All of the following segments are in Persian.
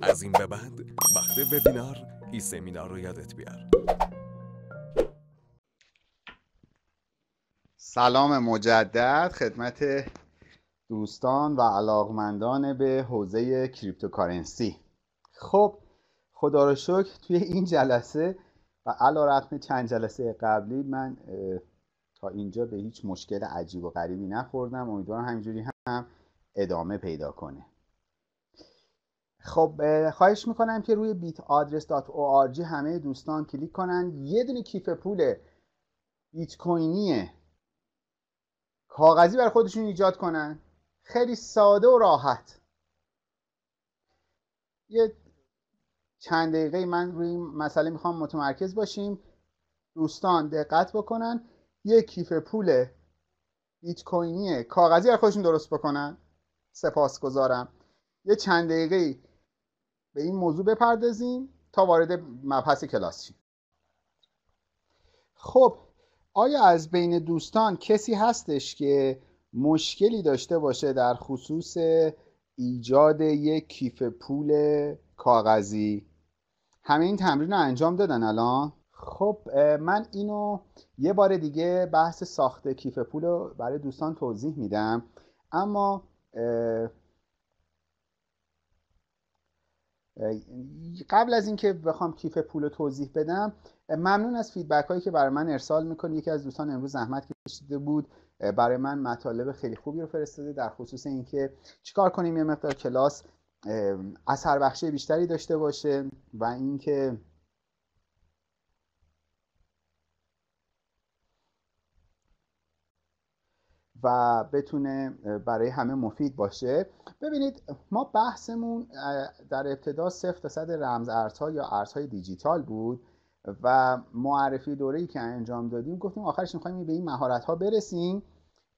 از این به بعد وقت وبینار ای سمینار رو یادت بیار سلام مجدد خدمت دوستان و علاقمندان به حوزه کریپتوکارنسی خب خدا رو شکر توی این جلسه و علا رقم چند جلسه قبلی من تا اینجا به هیچ مشکل عجیب و غریبی نخوردم امیدوارم همینجوری هم ادامه پیدا کنه خب خواهش میکنم که روی بیت آدرس دات او همه دوستان کلیک کنن یه دونه کیف پول بیت کوینی کاغذی بر خودشون ایجاد کنن خیلی ساده و راحت یه چند دقیقه من روی این مسئله میخوام متمرکز باشیم دوستان دقت بکنن یه کیف پول بیت کوینی کاغذی بر خودشون درست بکنن سپاس گذارم یه چند دقیقه به این موضوع بپردازیم تا وارد مبحث کلاس شیم خب آیا از بین دوستان کسی هستش که مشکلی داشته باشه در خصوص ایجاد یک کیف پول کاغذی همه این تمرین رو انجام دادن الان خب من اینو یه بار دیگه بحث ساخت کیف پول رو برای دوستان توضیح میدم اما قبل از اینکه بخوام کیف پول رو توضیح بدم ممنون از فیدبک هایی که برای من ارسال میکنه یکی از دوستان امروز زحمت کشیده بود برای من مطالب خیلی خوبی رو فرستاده در خصوص اینکه چیکار کنیم یه مقدار کلاس اثر بخشی بیشتری داشته باشه و اینکه و بتونه برای همه مفید باشه ببینید ما بحثمون در ابتدا صفر تا صد رمز ارزها یا ارزهای دیجیتال بود و معرفی دوره‌ای که انجام دادیم گفتیم آخرش می‌خوایم به این مهارت‌ها برسیم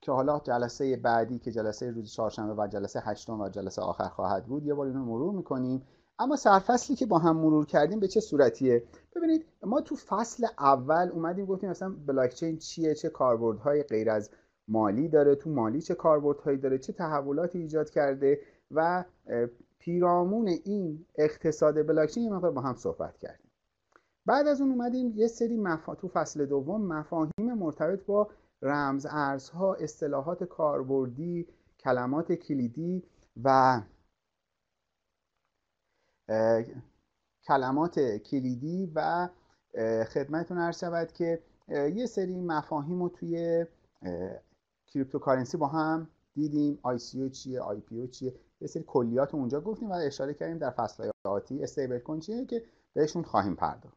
که حالا جلسه بعدی که جلسه روز چهارشنبه و جلسه هشتم و جلسه آخر خواهد بود یه بار اینو مرور میکنیم اما سرفصلی که با هم مرور کردیم به چه صورتیه ببینید ما تو فصل اول اومدیم گفتیم مثلا بلاک چین چیه چه کاربردهای غیر از مالی داره تو مالی چه کاربردهایی داره چه تحولاتی ایجاد کرده و پیرامون این اقتصاد بلاکچین یه با هم صحبت کردیم بعد از اون اومدیم یه سری مفا... تو فصل دوم مفاهیم مرتبط با رمز ارزها اصطلاحات کاربردی کلمات کلیدی و کلمات کلیدی و خدمتتون عرض شود که یه سری مفاهیم رو توی کریپتوکارنسی با هم دیدیم آی چیه آی پی چیه یه سری کلیات اونجا گفتیم و اشاره کردیم در فصل‌های آتی استیبل کوین چیه که بهشون خواهیم پرداخت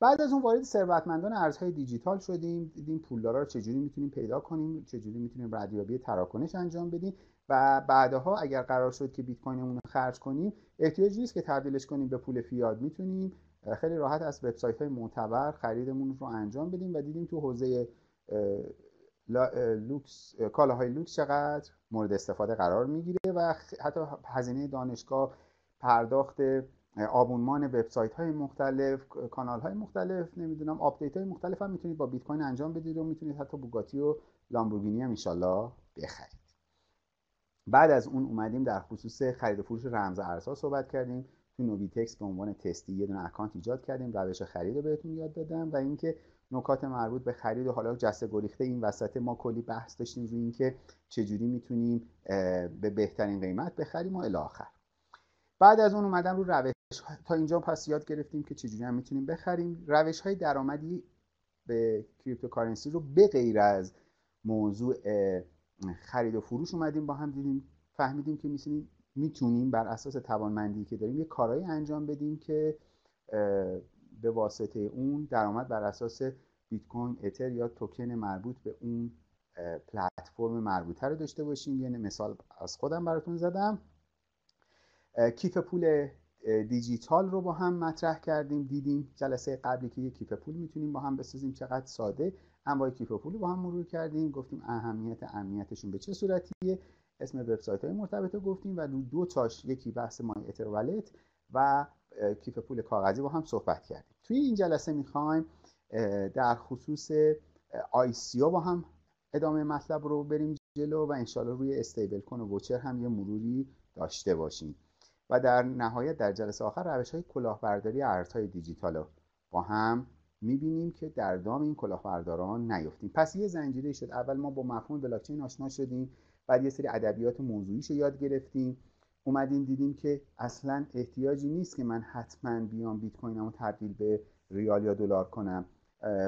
بعد از اون وارد ثروتمندان ارزهای دیجیتال شدیم دیدیم پولدارا رو چجوری میتونیم پیدا کنیم چجوری میتونیم ردیابی تراکنش انجام بدیم و بعدها اگر قرار شد که بیت کوینمون رو خرج کنیم احتیاج نیست که تبدیلش کنیم به پول فیاد میتونیم خیلی راحت از وبسایت معتبر خریدمون رو انجام بدیم و دیدیم تو حوزه لوکس کالاهای لوکس چقدر مورد استفاده قرار میگیره و حتی هزینه دانشگاه پرداخت آبونمان وبسایت های مختلف کانال های مختلف نمیدونم آپدیت های مختلف هم میتونید با بیت کوین انجام بدید و میتونید حتی بوگاتی و لامبورگینی هم بخرید بعد از اون اومدیم در خصوص خرید و فروش رمز ارزها صحبت کردیم تو نوبیتکس به عنوان تستی یه دونه اکانت ایجاد کردیم روش خرید رو بهتون یاد دادم و اینکه نکات مربوط به خرید و حالا جسته گریخته این وسط ما کلی بحث داشتیم روی اینکه چجوری میتونیم به بهترین قیمت بخریم و الاخر بعد از اون اومدم رو روش تا اینجا پس یاد گرفتیم که چجوری هم میتونیم بخریم روش های درآمدی به کریپتوکارنسی رو به غیر از موضوع خرید و فروش اومدیم با هم دیدیم فهمیدیم که میتونیم میتونیم بر اساس توانمندی که داریم یه کارهایی انجام بدیم که به واسطه اون درآمد بر اساس بیت کوین اتر یا توکن مربوط به اون پلتفرم مربوطه رو داشته باشیم یعنی مثال از خودم براتون زدم کیف پول دیجیتال رو با هم مطرح کردیم دیدیم جلسه قبلی که یه کیف پول میتونیم با هم بسازیم چقدر ساده انواع کیف پول با هم مرور کردیم گفتیم اهمیت امنیتشون به چه صورتیه اسم وبسایت های مرتبط رو گفتیم و دو تاش یکی بحث مای اتر و کیف پول کاغذی با هم صحبت کردیم توی این جلسه میخوایم در خصوص آیسیو با هم ادامه مطلب رو بریم جلو و انشالله روی استیبل کن و وچر هم یه مروری داشته باشیم و در نهایت در جلسه آخر روش های کلاهبرداری ارزهای دیجیتال رو با هم میبینیم که در دام این کلاهبرداران نیفتیم پس یه زنجیره شد اول ما با مفهوم بلاکچین آشنا شدیم بعد یه سری ادبیات موضوعیش یاد گرفتیم اومدیم دیدیم که اصلا احتیاجی نیست که من حتما بیام بیت کوینمو تبدیل به ریال یا دلار کنم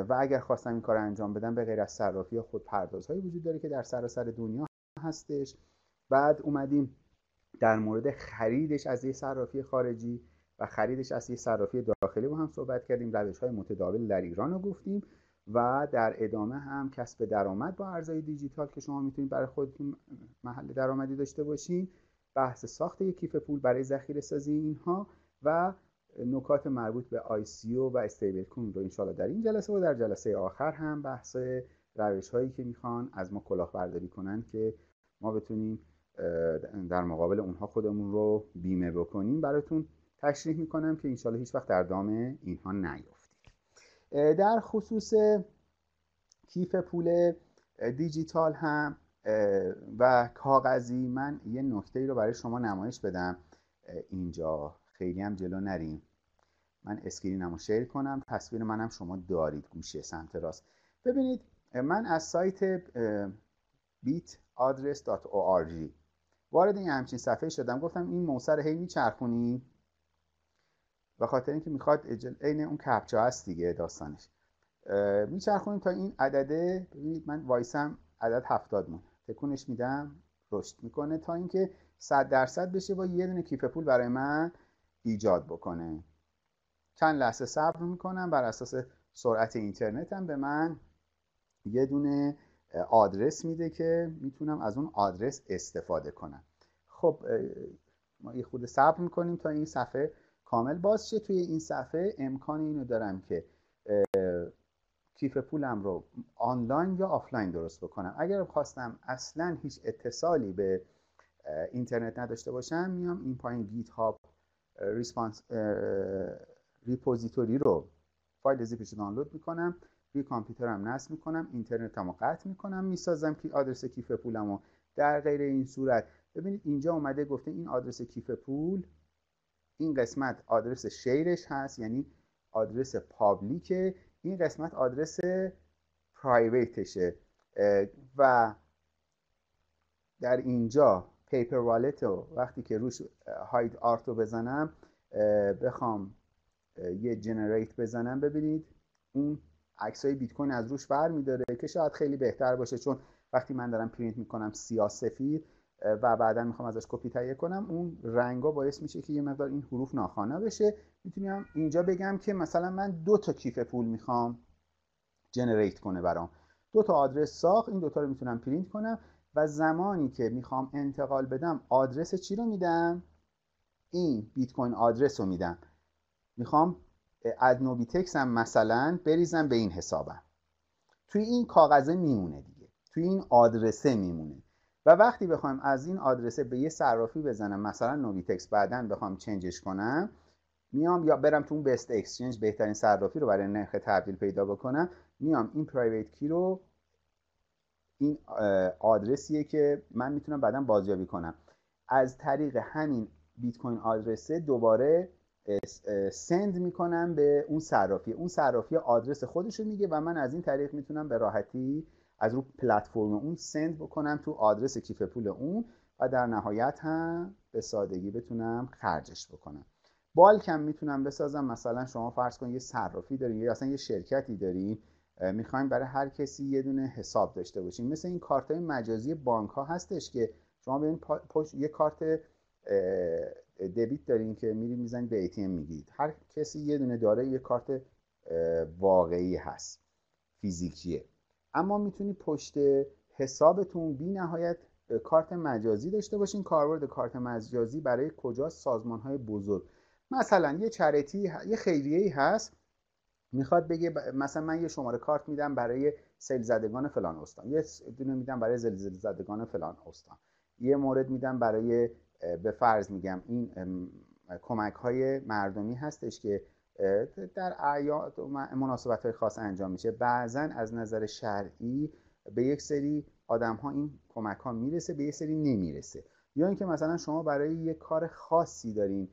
و اگر خواستم این کار انجام بدم به غیر از صرافی خود هایی وجود داره که در سراسر دنیا هستش بعد اومدیم در مورد خریدش از یه صرافی خارجی و خریدش از یه صرافی داخلی با هم صحبت کردیم روش های متداول در ایران رو گفتیم و در ادامه هم کسب درآمد با ارزهای دیجیتال که شما میتونید برای خودتون محل درآمدی داشته باشین بحث ساخت یک کیف پول برای ذخیره سازی اینها و نکات مربوط به او و استیبل کوین رو انشالله در این جلسه و در جلسه آخر هم بحث روش هایی که میخوان از ما کلاهبرداری کنن که ما بتونیم در مقابل اونها خودمون رو بیمه بکنیم براتون تشریح میکنم که انشالله هیچ وقت در دام اینها نیفتید در خصوص کیف پول دیجیتال هم و کاغذی من یه نکته ای رو برای شما نمایش بدم اینجا خیلی هم جلو نریم من اسکرینم رو شیر کنم تصویر منم شما دارید گوشه سمت راست ببینید من از سایت bitaddress.org وارد این همچین صفحه شدم گفتم این موسر هی میچرخونی و خاطر اینکه میخواد عین اون کپچا هست دیگه داستانش میچرخونیم تا این عدده ببینید من وایسم عدد هفتاد مون تکونش میدم رشد میکنه تا اینکه 100 درصد بشه و یه دونه کیف پول برای من ایجاد بکنه چند لحظه صبر میکنم بر اساس سرعت اینترنتم به من یه دونه آدرس میده که میتونم از اون آدرس استفاده کنم خب ما یه خود صبر میکنیم تا این صفحه کامل باز شه توی این صفحه امکان اینو دارم که کیف پولم رو آنلاین یا آفلاین درست بکنم اگر خواستم اصلا هیچ اتصالی به اینترنت نداشته باشم میام این پایین گیت هاب ریپوزیتوری رو فایل زیپش رو دانلود میکنم روی کامپیوترم نصب میکنم اینترنت رو قطع میکنم میسازم که آدرس کیف پولم رو در غیر این صورت ببینید اینجا اومده گفته این آدرس کیف پول این قسمت آدرس شیرش هست یعنی آدرس پابلیکه این قسمت آدرس پرایویتشه و در اینجا پیپر والت رو وقتی که روش هاید آرت رو بزنم بخوام یه جنریت بزنم ببینید اون عکس های بیت کوین از روش برمیداره که شاید خیلی بهتر باشه چون وقتی من دارم پرینت میکنم سیاه سفید و بعدا میخوام ازش کپی تهیه کنم اون رنگا باعث میشه که یه مقدار این حروف ناخانه بشه میتونم اینجا بگم که مثلا من دو تا کیف پول میخوام جنریت کنه برام دو تا آدرس ساخت این دوتا رو میتونم پرینت کنم و زمانی که میخوام انتقال بدم آدرس چی رو میدم این بیت کوین آدرس رو میدم میخوام تکس هم مثلا بریزم به این حسابم توی این کاغذه میمونه دیگه توی این آدرسه میمونه و وقتی بخوام از این آدرسه به یه صرافی بزنم مثلا نویتکس بعدا بخوام چنجش کنم میام یا برم تو اون بست اکسچنج بهترین صرافی رو برای نرخ تبدیل پیدا بکنم میام این پرایوت کی رو این آدرسیه که من میتونم بعدا بازیابی کنم از طریق همین بیت کوین آدرسه دوباره سند میکنم به اون صرافی اون صرافی آدرس خودش رو میگه و من از این طریق میتونم به راحتی از رو پلتفرم اون سند بکنم تو آدرس کیف پول اون و در نهایت هم به سادگی بتونم خرجش بکنم هم میتونم بسازم مثلا شما فرض کن یه صرافی دارین یا اصلا یه شرکتی داریم میخوایم برای هر کسی یه دونه حساب داشته باشیم مثل این کارت های مجازی بانک ها هستش که شما این پشت یه کارت دبیت دارین که میری میزنید به ATM میگیرید هر کسی یه دونه داره یه کارت واقعی هست فیزیکیه اما میتونی پشت حسابتون بی نهایت کارت مجازی داشته باشین کاربرد کارت مجازی برای کجا سازمان های بزرگ مثلا یه چریتی یه خیریه ای هست میخواد بگه مثلا من یه شماره کارت میدم برای سیل زدگان فلان استان یه دونه میدم برای زلزله زدگان فلان استان یه مورد میدم برای به فرض میگم این کمک های مردمی هستش که در اعیاد مناسبت های خاص انجام میشه بعضا از نظر شرعی به یک سری آدم ها این کمک ها میرسه به یک سری نمیرسه یا اینکه مثلا شما برای یک کار خاصی دارین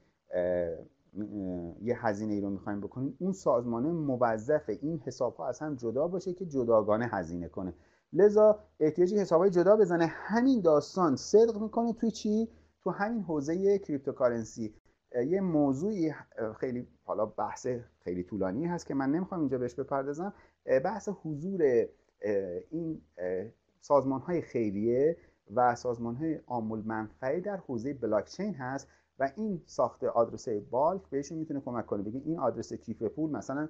یه هزینه ای رو میخوایم بکنین اون سازمانه موظفه این حساب ها از هم جدا باشه که جداگانه هزینه کنه لذا احتیاجی های جدا بزنه همین داستان صدق میکنه توی چی تو همین حوزه کریپتوکارنسی یه موضوعی خیلی حالا بحث خیلی طولانی هست که من نمیخوام اینجا بهش بپردازم بحث حضور این سازمان های خیریه و سازمان های آمول منفعی در حوزه بلاکچین هست و این ساخته آدرسه بالک بهشون میتونه کمک کنه بگه این آدرس کیف پول مثلا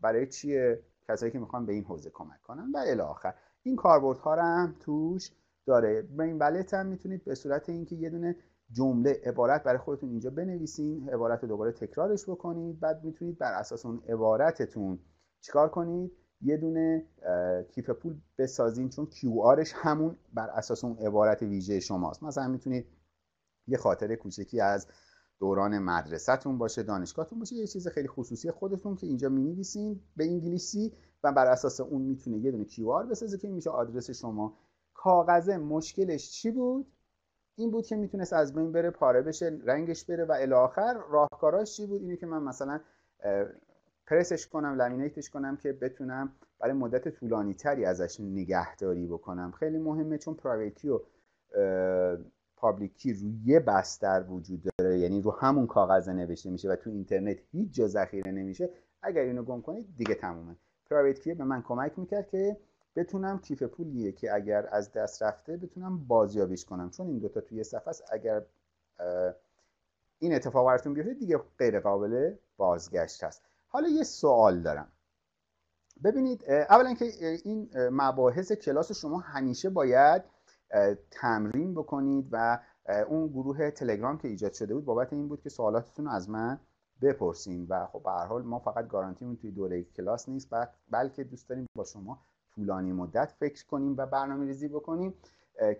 برای چیه کسایی که میخوان به این حوزه کمک کنن و الی آخر این کاربردها هم توش داره این ولت هم میتونید به صورت اینکه یه دونه جمله عبارت برای خودتون اینجا بنویسین عبارت رو دوباره تکرارش بکنید بعد میتونید بر اساس اون عبارتتون چیکار کنید یه دونه کیف پول بسازین چون آرش همون بر اساس اون عبارت ویژه شماست مثلا میتونید یه خاطره کوچکی از دوران مدرسهتون باشه دانشگاهتون باشه یه چیز خیلی خصوصی خودتون که اینجا مینویسین به انگلیسی و بر اساس اون میتونه یه دونه آر بسازه که میشه آدرس شما کاغذ مشکلش چی بود این بود که میتونست از بین بره پاره بشه رنگش بره و الاخر راهکاراش چی بود اینه که من مثلا پرسش کنم لامینیتش کنم که بتونم برای مدت طولانی تری ازش نگهداری بکنم خیلی مهمه چون پرایویتی و پابلیکی روی یه بستر وجود داره یعنی رو همون کاغذ نوشته میشه و تو اینترنت هیچ جا ذخیره نمیشه اگر اینو گم کنید دیگه تمومه پرایویت کی به من کمک میکرد که بتونم کیف پولیه که اگر از دست رفته بتونم بازیابیش کنم چون این دوتا توی صفحه است اگر این اتفاق براتون بیفته دیگه غیر قابل بازگشت هست حالا یه سوال دارم ببینید اولا که این مباحث کلاس شما همیشه باید تمرین بکنید و اون گروه تلگرام که ایجاد شده بود بابت این بود که سوالاتتون رو از من بپرسین و خب به هر ما فقط گارانتیمون توی دوره کلاس نیست بلکه دوست داریم با شما طولانی مدت فکر کنیم و برنامه ریزی بکنیم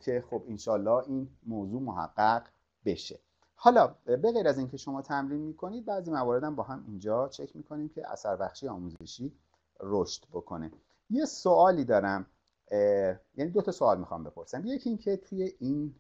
که خب انشالله این موضوع محقق بشه حالا به غیر از اینکه شما تمرین میکنید بعضی موارد هم با هم اینجا چک میکنیم که اثر بخشی آموزشی رشد بکنه یه سوالی دارم یعنی دو تا سوال میخوام بپرسم یکی اینکه توی این